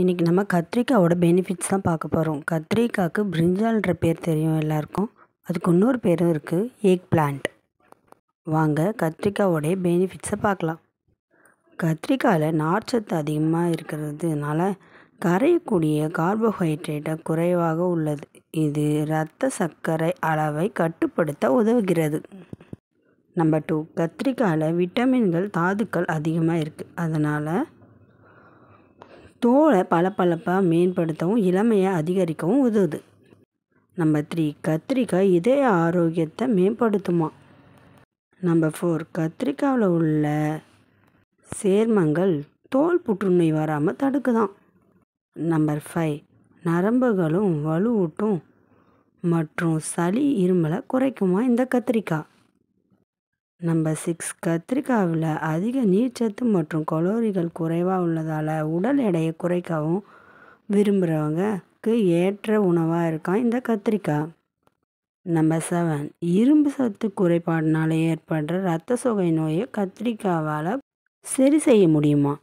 இன்றைக்கி நம்ம கத்திரிக்காவோட பெனிஃபிட்ஸ் தான் பார்க்க போகிறோம் கத்திரிக்காவுக்கு பிரிஞ்சால்ன்ற பேர் தெரியும் எல்லாருக்கும் அதுக்கு இன்னொரு பேரும் இருக்குது ஏக் பிளான்ட் வாங்க கத்திரிக்காவோடைய பெனிஃபிட்ஸை பார்க்கலாம் கத்திரிக்காயில் நார்ச்சத்து அதிகமாக இருக்கிறதுனால கரையக்கூடிய கார்போஹைட்ரேட்டை குறைவாக உள்ளது இது இரத்த சர்க்கரை அளவை கட்டுப்படுத்த உதவுகிறது நம்பர் டூ கத்திரிக்காயில் விட்டமின்கள் தாதுக்கள் அதிகமாக இருக்குது அதனால் தோலை பளபளப்பாக மேம்படுத்தவும் இளமையை அதிகரிக்கவும் உதவுது நம்பர் த்ரீ கத்திரிக்காய் இதய ஆரோக்கியத்தை மேம்படுத்துமா நம்பர் ஃபோர் கத்திரிக்காயில் உள்ள சேர்மங்கள் தோல் புற்றுநோய் வராமல் தடுக்குதான் நம்பர் ஃபைவ் நரம்புகளும் வலுவூட்டும் மற்றும் சளி இருமலை குறைக்குமா இந்த கத்திரிக்காய் நம்பர் சிக்ஸ் கத்திரிக்காவில் அதிக நீர்ச்சத்து மற்றும் கலோரிகள் குறைவாக உள்ளதால் உடல் எடையை குறைக்கவும் விரும்புகிறவங்களுக்கு ஏற்ற உணவாக இருக்கான் இந்த கத்திரிக்காய் நம்பர் செவன் இரும்பு சத்து குறைபாடுனால ஏற்படுற இரத்த சோகை நோயை கத்திரிக்காவால் சரி செய்ய முடியுமா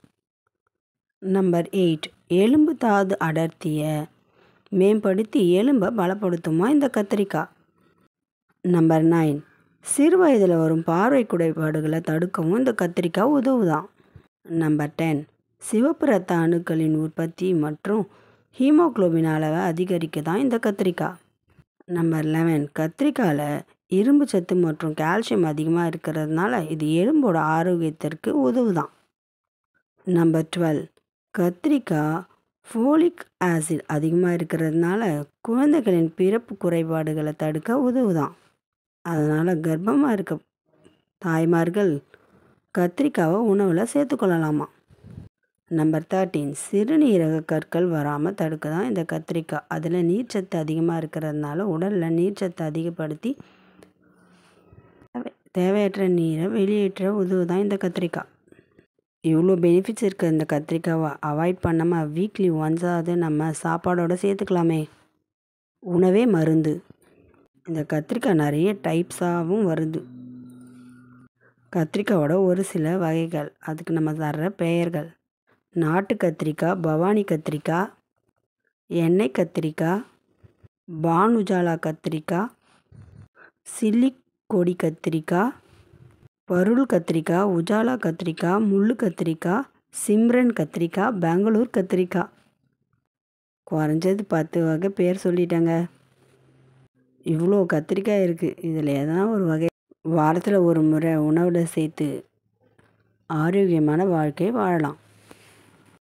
நம்பர் எயிட் எலும்பு தாது அடர்த்தியை மேம்படுத்தி எலும்பை பலப்படுத்துமா இந்த கத்திரிக்காய் நம்பர் நைன் சிறு வயதில் வரும் பார்வை குறைபாடுகளை தடுக்கவும் இந்த கத்திரிக்காய் உதவுதான் நம்பர் டென் சிவப்பு ரத்த அணுக்களின் உற்பத்தி மற்றும் ஹீமோக்ளோபின் அளவை அதிகரிக்க தான் இந்த கத்திரிக்காய் நம்பர் லெவன் கத்திரிக்காயில் இரும்பு சத்து மற்றும் கால்சியம் அதிகமாக இருக்கிறதுனால இது எலும்போட ஆரோக்கியத்திற்கு உதவுதான் நம்பர் டுவெல் கத்திரிக்காய் ஃபோலிக் ஆசிட் அதிகமாக இருக்கிறதுனால குழந்தைகளின் பிறப்பு குறைபாடுகளை தடுக்க உதவுதான் அதனால் கர்ப்பமாக இருக்க தாய்மார்கள் கத்திரிக்காவை உணவில் சேர்த்துக்கொள்ளலாமா நம்பர் தேர்ட்டீன் சிறுநீரக கற்கள் வராமல் தடுக்க தான் இந்த கத்திரிக்காய் அதில் நீர்ச்சத்து அதிகமாக இருக்கிறதுனால உடலில் நீர்ச்சத்து அதிகப்படுத்தி தேவையற்ற நீரை வெளியேற்ற உதவு தான் இந்த கத்திரிக்காய் இவ்வளோ பெனிஃபிட்ஸ் இருக்குது இந்த கத்திரிக்காவை அவாய்ட் பண்ணாமல் வீக்லி ஒன்ஸாவது நம்ம சாப்பாடோடு சேர்த்துக்கலாமே உணவே மருந்து இந்த கத்திரிக்காய் நிறைய டைப்ஸாகவும் வருது கத்திரிக்காவோட ஒரு சில வகைகள் அதுக்கு நம்ம தர்ற பெயர்கள் நாட்டு கத்திரிக்காய் பவானி கத்திரிக்காய் எண்ணெய் கத்திரிக்காய் பானுஜாலா கத்திரிக்காய் சில்லி கொடி கத்திரிக்காய் பருள் கத்திரிக்காய் உஜாலா கத்திரிக்காய் முள்ளு கத்திரிக்காய் சிம்ரன் கத்திரிக்காய் பெங்களூர் கத்திரிக்காய் குறைஞ்சது பத்து வகை பேர் சொல்லிட்டேங்க இவ்வளோ கத்திரிக்காய் இருக்குது இதில் எதனா ஒரு வகை வாரத்தில் ஒரு முறை உணவில் சேர்த்து ஆரோக்கியமான வாழ்க்கை வாழலாம்